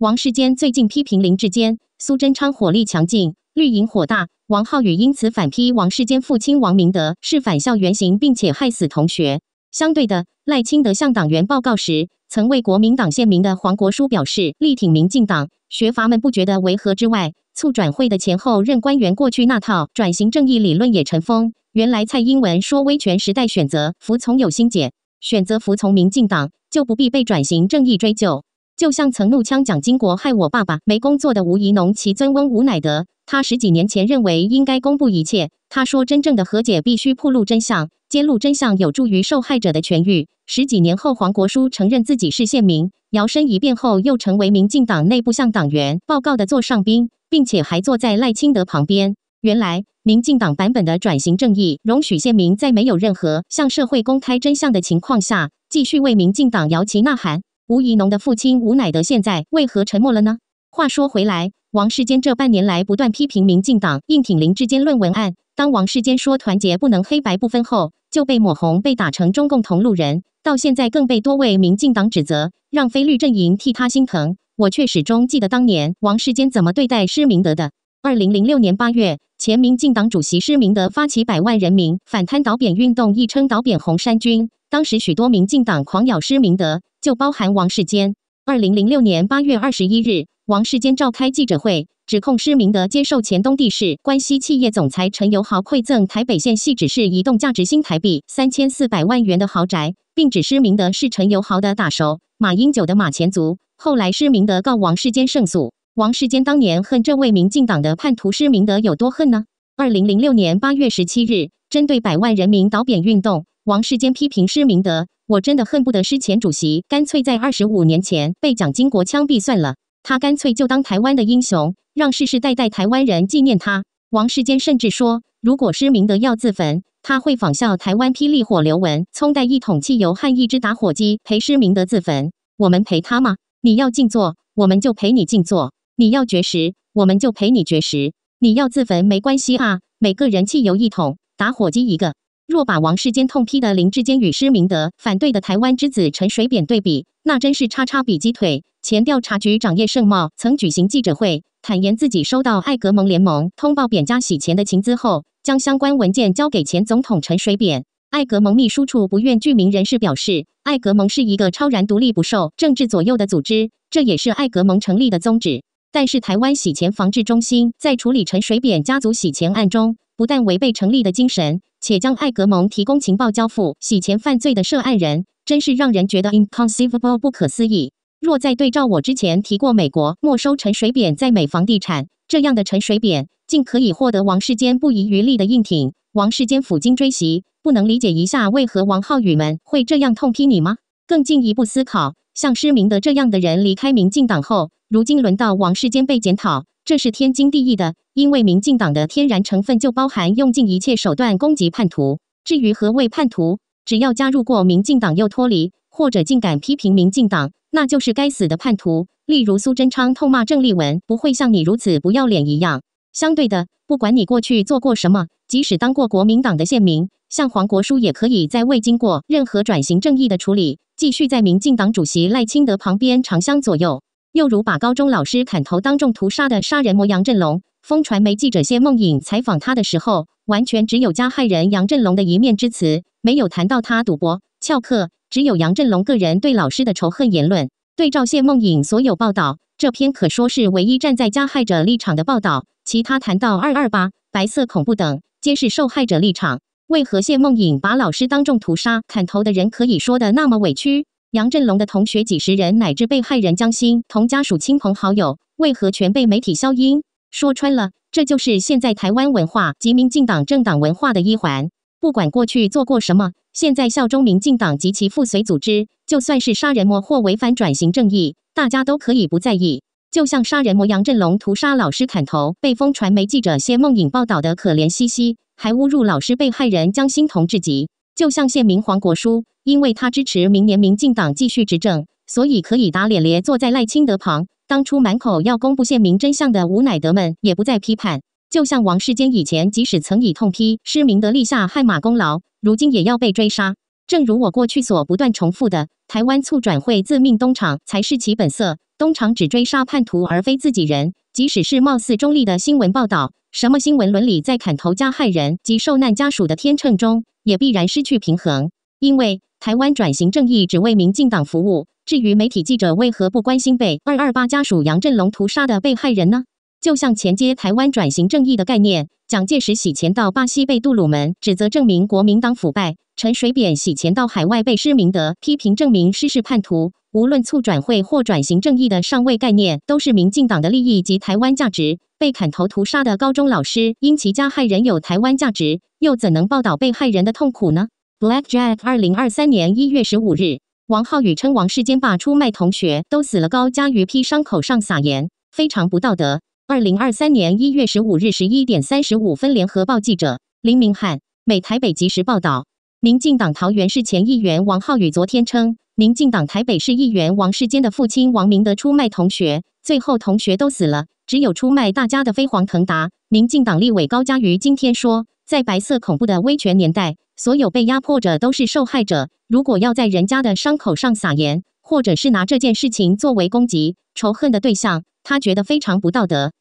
王世坚最近批评林志坚、苏贞昌火力强劲，绿营火大。王浩宇因此反批王世坚父亲王明德是反校原型，并且害死同学。相对的，赖清德向党员报告时，曾为国民党献名的黄国书表示力挺民进党。学阀们不觉得违和之外，促转会的前后任官员过去那套转型正义理论也尘封。原来蔡英文说威权时代选择服从有心解，选择服从民进党就不必被转型正义追究。就像曾怒呛蒋经国害我爸爸没工作的吴怡农，其尊翁吴乃德，他十几年前认为应该公布一切。他说：“真正的和解必须铺露真相，揭露真相有助于受害者的痊愈。”十几年后，黄国书承认自己是县民，摇身一变后又成为民进党内部向党员报告的座上宾，并且还坐在赖清德旁边。原来，民进党版本的转型正义，容许县民在没有任何向社会公开真相的情况下，继续为民进党摇旗呐喊。吴怡农的父亲吴乃德现在为何沉默了呢？话说回来，王世坚这半年来不断批评民进党硬挺林志坚论文案，当王世坚说团结不能黑白不分后，就被抹红，被打成中共同路人，到现在更被多位民进党指责，让非律阵营替他心疼。我却始终记得当年王世坚怎么对待施明德的。二零零六年八月，前民进党主席施明德发起百万人民反贪倒扁运动，亦称倒扁红衫军。当时许多民进党狂咬施明德。就包含王世坚。二零零六年八月二十一日，王世坚召开记者会，指控施明德接受前东地市关西企业总裁陈友豪馈赠台北县系指市一栋价值新台币三千四百万元的豪宅，并指施明德是陈友豪的打手马英九的马前卒。后来，施明德告王世坚胜诉。王世坚当年恨这位民进党的叛徒施明德有多恨呢？二零零六年八月十七日，针对百万人民倒扁运动，王世坚批评施明德。我真的恨不得施前主席干脆在二十五年前被蒋经国枪毙算了，他干脆就当台湾的英雄，让世世代代台湾人纪念他。王世坚甚至说，如果施明德要自焚，他会仿效台湾霹雳火刘文，冲带一桶汽油和一支打火机陪施明德自焚。我们陪他吗？你要静坐，我们就陪你静坐；你要绝食，我们就陪你绝食；你要自焚没关系啊，每个人汽油一桶，打火机一个。若把王世坚痛批的林志坚与施明德反对的台湾之子陈水扁对比，那真是叉叉比鸡腿。前调查局长叶盛茂曾举行记者会，坦言自己收到爱格盟联盟通报扁家洗钱的情资后，将相关文件交给前总统陈水扁。爱格盟秘书处不愿具名人士表示，爱格盟是一个超然独立、不受政治左右的组织，这也是爱格盟成立的宗旨。但是，台湾洗钱防治中心在处理陈水扁家族洗钱案中，不但违背成立的精神，且将艾格蒙提供情报交付洗钱犯罪的涉案人，真是让人觉得 i n c o n c e i v a b l e 不可思议。若在对照我之前提过美国没收陈水扁在美房地产，这样的陈水扁竟可以获得王世坚不遗余力的硬挺，王世坚抚今追袭，不能理解一下为何王浩宇们会这样痛批你吗？更进一步思考，像施明德这样的人离开民进党后。如今轮到王世坚被检讨，这是天经地义的，因为民进党的天然成分就包含用尽一切手段攻击叛徒。至于何谓叛徒，只要加入过民进党又脱离，或者竟敢批评民进党，那就是该死的叛徒。例如苏贞昌痛骂郑丽文不会像你如此不要脸一样。相对的，不管你过去做过什么，即使当过国民党的县民，像黄国书，也可以在未经过任何转型正义的处理，继续在民进党主席赖清德旁边长相左右。又如把高中老师砍头当众屠杀的杀人魔杨振龙，疯传媒记者谢梦颖采访他的时候，完全只有加害人杨振龙的一面之词，没有谈到他赌博、翘课，只有杨振龙个人对老师的仇恨言论。对照谢梦颖所有报道，这篇可说是唯一站在加害者立场的报道，其他谈到“二二八”“白色恐怖”等，皆是受害者立场。为何谢梦颖把老师当众屠杀、砍头的人可以说的那么委屈？杨振龙的同学几十人，乃至被害人江心同家属、亲朋好友，为何全被媒体消音？说穿了，这就是现在台湾文化及民进党政党文化的一环。不管过去做过什么，现在效忠民进党及其附随组织，就算是杀人魔或违反转型正义，大家都可以不在意。就像杀人魔杨振龙屠杀老师、砍头，被疯传媒记者谢梦颖报道的可怜兮兮，还侮辱老师、被害人江心同志极。就像谢民黄国书，因为他支持明年民进党继续执政，所以可以打脸脸坐在赖清德旁。当初满口要公布谢民真相的吴乃德们，也不再批判。就像王世坚以前，即使曾以痛批施明德立下汗马功劳，如今也要被追杀。正如我过去所不断重复的，台湾促转会自命东厂才是其本色，东厂只追杀叛徒而非自己人，即使是貌似中立的新闻报道。什么新闻伦理在砍头加害人及受难家属的天秤中也必然失去平衡？因为台湾转型正义只为民进党服务。至于媒体记者为何不关心被二二八家属杨振龙屠杀的被害人呢？就像前揭台湾转型正义的概念，蒋介石洗钱到巴西被杜鲁门指责证明国民党腐败；陈水扁洗钱到海外被施明德批评证明失事叛徒。无论促转会或转型正义的上位概念，都是民进党的利益及台湾价值。被砍头屠杀的高中老师，因其加害人有台湾价值，又怎能报道被害人的痛苦呢？Blackjack 二零二三年一月十五日，王浩宇称王世坚爸出卖同学都死了，高嘉瑜批伤口上撒盐，非常不道德。二零二三年一月十五日十一点三十五分，联合报记者林明翰，美台北即时报道，民进党桃园市前议员王浩宇昨天称，民进党台北市议员王世坚的父亲王明德出卖同学。最后，同学都死了，只有出卖大家的飞黄腾达。民进党立委高嘉瑜今天说，在白色恐怖的威权年代，所有被压迫者都是受害者。如果要在人家的伤口上撒盐，或者是拿这件事情作为攻击仇恨的对象，他觉得非常不道德。